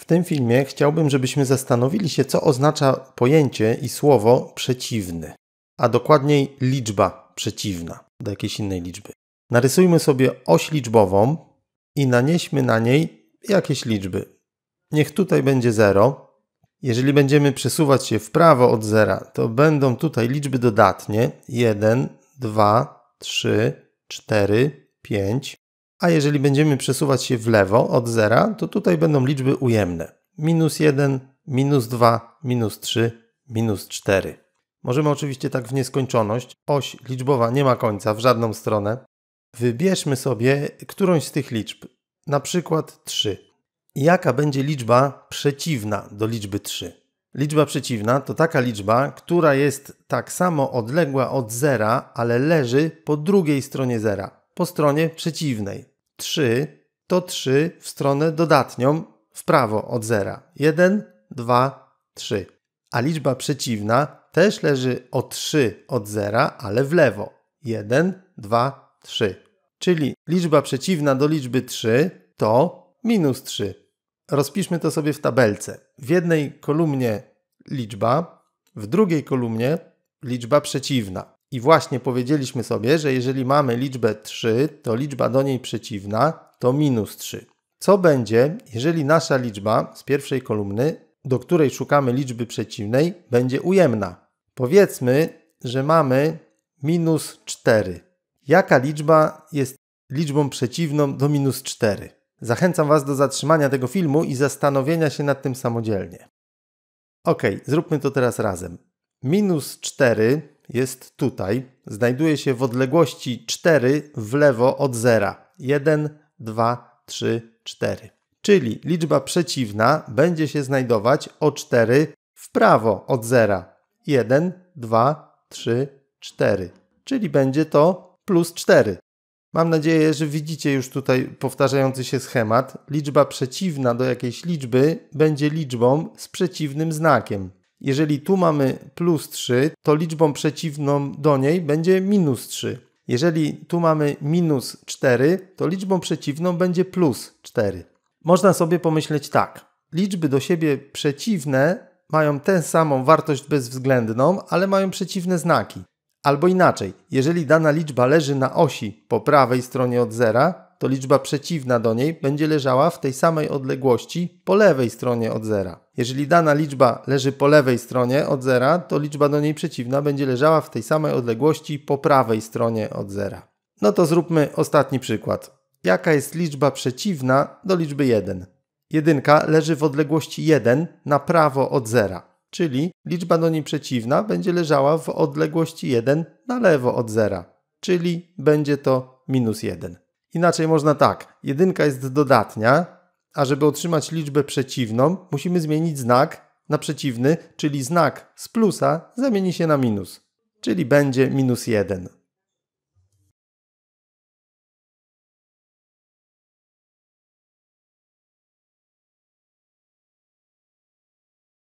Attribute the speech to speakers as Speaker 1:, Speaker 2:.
Speaker 1: W tym filmie chciałbym, żebyśmy zastanowili się, co oznacza pojęcie i słowo przeciwny, a dokładniej liczba przeciwna do jakiejś innej liczby. Narysujmy sobie oś liczbową i nanieśmy na niej jakieś liczby. Niech tutaj będzie 0. Jeżeli będziemy przesuwać się w prawo od zera, to będą tutaj liczby dodatnie 1, 2, 3, 4, 5, a jeżeli będziemy przesuwać się w lewo od zera, to tutaj będą liczby ujemne. Minus 1, minus 2, minus 3, minus 4. Możemy oczywiście tak w nieskończoność. Oś liczbowa nie ma końca w żadną stronę. Wybierzmy sobie którąś z tych liczb, na przykład 3. Jaka będzie liczba przeciwna do liczby 3? Liczba przeciwna to taka liczba, która jest tak samo odległa od zera, ale leży po drugiej stronie zera, po stronie przeciwnej. 3 to 3 w stronę dodatnią w prawo od zera. 1, 2, 3. A liczba przeciwna też leży o 3 od zera, ale w lewo. 1, 2, 3. Czyli liczba przeciwna do liczby 3 to minus 3. Rozpiszmy to sobie w tabelce. W jednej kolumnie liczba, w drugiej kolumnie liczba przeciwna. I właśnie powiedzieliśmy sobie, że jeżeli mamy liczbę 3, to liczba do niej przeciwna to minus 3. Co będzie, jeżeli nasza liczba z pierwszej kolumny, do której szukamy liczby przeciwnej, będzie ujemna? Powiedzmy, że mamy minus 4. Jaka liczba jest liczbą przeciwną do minus 4? Zachęcam Was do zatrzymania tego filmu i zastanowienia się nad tym samodzielnie. Ok, zróbmy to teraz razem. Minus 4 jest tutaj. Znajduje się w odległości 4 w lewo od zera. 1, 2, 3, 4. Czyli liczba przeciwna będzie się znajdować o 4 w prawo od zera. 1, 2, 3, 4. Czyli będzie to plus 4. Mam nadzieję, że widzicie już tutaj powtarzający się schemat. Liczba przeciwna do jakiejś liczby będzie liczbą z przeciwnym znakiem. Jeżeli tu mamy plus 3, to liczbą przeciwną do niej będzie minus 3. Jeżeli tu mamy minus 4, to liczbą przeciwną będzie plus 4. Można sobie pomyśleć tak. Liczby do siebie przeciwne mają tę samą wartość bezwzględną, ale mają przeciwne znaki. Albo inaczej, jeżeli dana liczba leży na osi po prawej stronie od zera, to liczba przeciwna do niej będzie leżała w tej samej odległości po lewej stronie od zera. Jeżeli dana liczba leży po lewej stronie od zera, to liczba do niej przeciwna będzie leżała w tej samej odległości po prawej stronie od zera. No to zróbmy ostatni przykład. Jaka jest liczba przeciwna do liczby 1? Jedynka leży w odległości 1 na prawo od zera czyli liczba do niej przeciwna będzie leżała w odległości 1 na lewo od zera, czyli będzie to minus 1. Inaczej można tak. Jedynka jest dodatnia, a żeby otrzymać liczbę przeciwną, musimy zmienić znak na przeciwny, czyli znak z plusa zamieni się na minus, czyli będzie minus 1.